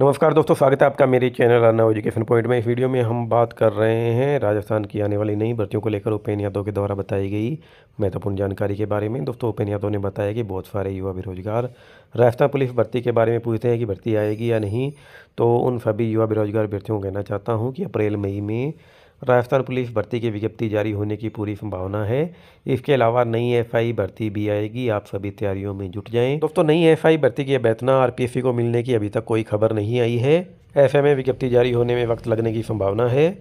नमस्कार दोस्तों स्वागत है आपका मेरे चैनल आना एजुकेशन पॉइंट में इस वीडियो में हम बात कर रहे हैं राजस्थान की आने वाली नई भर्तियों को लेकर उपेन यादव के द्वारा बताई गई महत्वपूर्ण जानकारी के बारे में दोस्तों उपेन यादव ने बताया कि बहुत सारे युवा बेरोजगार राजस्थान पुलिस भर्ती के बारे में पूछते हैं कि भर्ती आएगी या नहीं तो उन सभी युवा बेरोजगार अभ्यर्थियों को कहना चाहता हूँ कि अप्रैल मई में राजस्थान पुलिस भर्ती की विज्ञप्ति जारी होने की पूरी संभावना है इसके अलावा नई एफआई भर्ती भी आएगी आप सभी तैयारियों में जुट जाएं दोस्तों नई एफआई भर्ती की अभ्यर्थना आरपीएससी को मिलने की अभी तक कोई खबर नहीं आई है ऐसे में विज्ञप्ति जारी होने में वक्त लगने की संभावना है